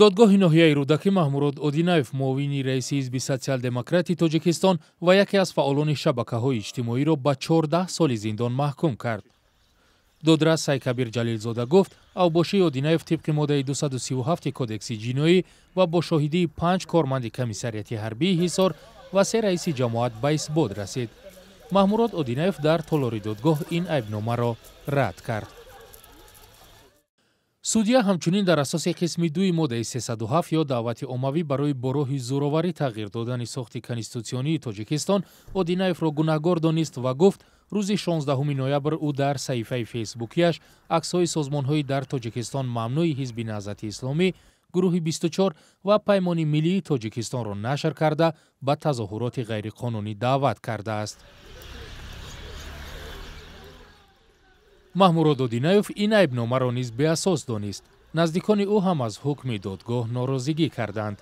додгоҳи ноҳияи рӯдакӣ маҳмурод одинаев муовини раиси ҳизби сотсиал-демократи тоҷикистон ва яке аз фаъолони шабакаҳои иҷтимоиро ба 14 соли зиндон маҳкум кард додрас сайкабир ҷалилзода гуфт авбошии одинаев тибқи моддаи 237 кодекси ҷиноӣ ва бо шоҳидии панҷ корманди комиссарияти ҳарбии ҳисор ва се раиси ҷамоат ба исбот расид маҳмурод одинаев дар толори додгоҳ ин айбномаро рад кард судя ҳамчунин дар асоси қисми дуи моддаи 307 ё даъвати оммавӣ барои бо роҳи зӯроварӣ тағйир додани сохти конститутсионии тоҷикистон одинаевро гунаҳгор донист ва гуфт рӯзи 16 ноябр ӯ дар саҳифаи фейсбукиаш аксҳои созмонҳои дар тоҷикистон мамнӯи ҳизби наҳзати исломӣ гурӯҳи 24 ва паймони миллии тоҷикистонро нашр карда ба тазоҳуроти ғайриқонунӣ даъват кардааст маҳмурод одинаев ин айбномаро низ беасос донист наздикони ӯ ҳам аз ҳукми додгоҳ норозигӣ карданд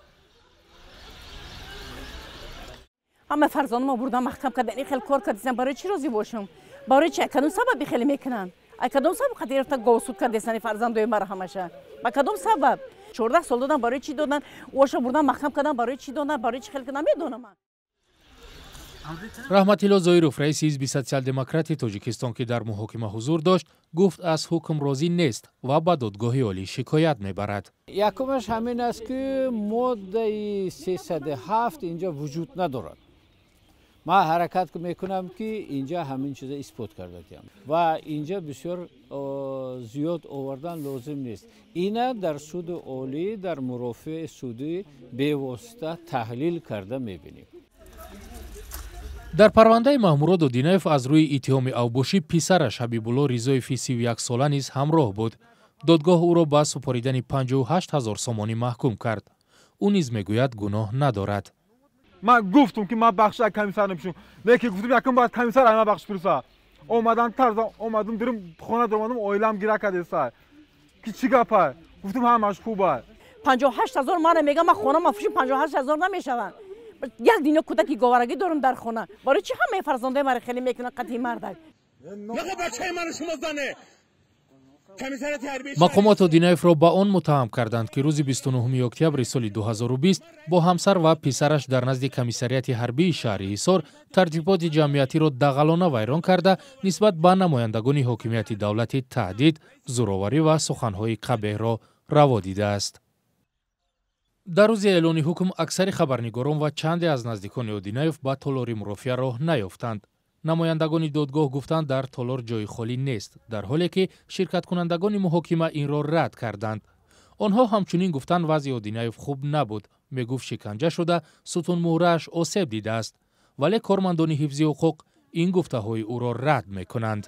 ҳама фарзандама бурдам маҳкам кардан хел кор кардистан барои чӣ розӣ бошам барои чи ай кадом сабаби хеле мекунанд ай кадом сабаб қад гирифтан говсуд кардистани фарзандои мара ҳамаша ба кадом сабаб чордаҳ сол додан барои чӣ доданд оша бурдан маҳкам кардан барои чӣ донад барои чӣ хел кардан медонам раҳматилло зоиров раиси ҳизби социал-демократи тоҷикистон ки дар муҳокима ҳузур дошт гуфт аз ҳукм розӣ нест ва ба додгоҳи олӣ шикоят мебарад якумаш ҳамин аст ки моддаи сесадҳафт инҷо вуҷуд надорад ман ҳаракат мекунам ки инҷа ҳамин чиза исбот карда диҳам ва инҷа бисёр зиёд овардан лозим нест ина дар суди олӣ дар мурофиаи судӣ бевосита таҳлил карда мебинем дар парвандаи маҳмурод одинаев аз рӯи иттиҳоми авбошӣ писараш ҳабибулло ризоефи сиюяксола низ ҳамроҳ буд додгоҳ ӯро ба супоридани панҷоҳашт ҳазор сомонӣ маҳкум кард ӯ низ мегӯяд гуноҳ надорад ман гуфтум ки ман бахшияк комиссар намешум леки гуфтум якум бояд комиссар ама бахш пурса омадан тарза омадум дирм хона доромадум оилам гира кадеса ки чӣ гапа гуфтум ҳамаш хуба панҷоҳ ҳашт ҳазор мана мегам ма хонама фуши панҷоҳ ҳашт ҳазор намешаванд як дино кӯдаки говарагӣ дорам дар хона барои чи ҳамаи фарзандои мара хеле мекунад қадии мардак нақо бачаи мара шумо зане мақомоти одинаевро ба он муттаҳам карданд ки рӯзи 29 октябри соли 2020 бо ҳамсар ва писараш дар назди комиссарияти ҳарбии шаҳри ҳисор тартиботи ҷамъиятиро дағалона вайрон карда нисбат ба намояндагони ҳокимияти давлатӣ таҳдид зӯроварӣ ва суханҳои қабеҳро раво дидааст дар рӯзи эълони ҳукм аксари хабарнигорон ва чанде аз наздикони одинаев ба толори мурофиа роҳ наёфтанд намояндагони додгоҳ гуфтанд дар толор ҷои холӣ нест дар ҳоле ки ширкаткунандагони муҳокима инро рад карданд онҳо ҳамчунин гуфтанд вазъи одинаев хуб набуд мегуфт шиканҷа шуда сутунмуҳрааш осеб дидааст вале кормандони ҳифзи ҳуқуқ ин гуфтаҳои ӯро рад мекунанд